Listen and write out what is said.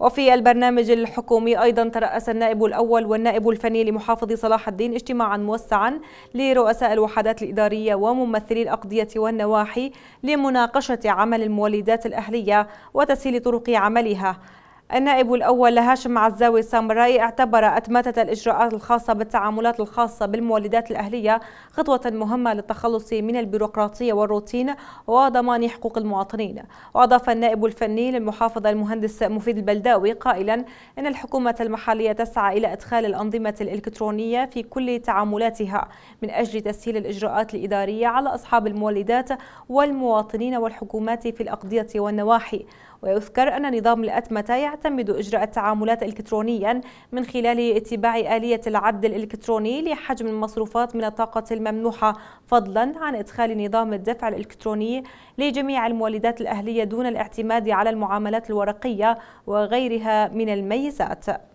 وفي البرنامج الحكومي أيضا ترأس النائب الأول والنائب الفني لمحافظ صلاح الدين اجتماعا موسعا لرؤساء الوحدات الإدارية وممثلي الأقضية والنواحي لمناقشة عمل المولدات الأهلية وتسهيل طرق عملها النائب الأول لهاشم عزاوي سامراي اعتبر أتمتة الإجراءات الخاصة بالتعاملات الخاصة بالمولدات الأهلية خطوة مهمة للتخلص من البيروقراطية والروتين وضمان حقوق المواطنين وأضاف النائب الفني للمحافظة المهندس مفيد البلداوي قائلا إن الحكومة المحلية تسعى إلى إدخال الأنظمة الإلكترونية في كل تعاملاتها من أجل تسهيل الإجراءات الإدارية على أصحاب المولدات والمواطنين والحكومات في الأقضية والنواحي ويذكر أن نظام الأتمتة يعتمد إجراء التعاملات إلكترونيا من خلال اتباع آلية العد الإلكتروني لحجم المصروفات من الطاقة الممنوحة فضلا عن إدخال نظام الدفع الإلكتروني لجميع المولدات الأهلية دون الاعتماد على المعاملات الورقية وغيرها من الميزات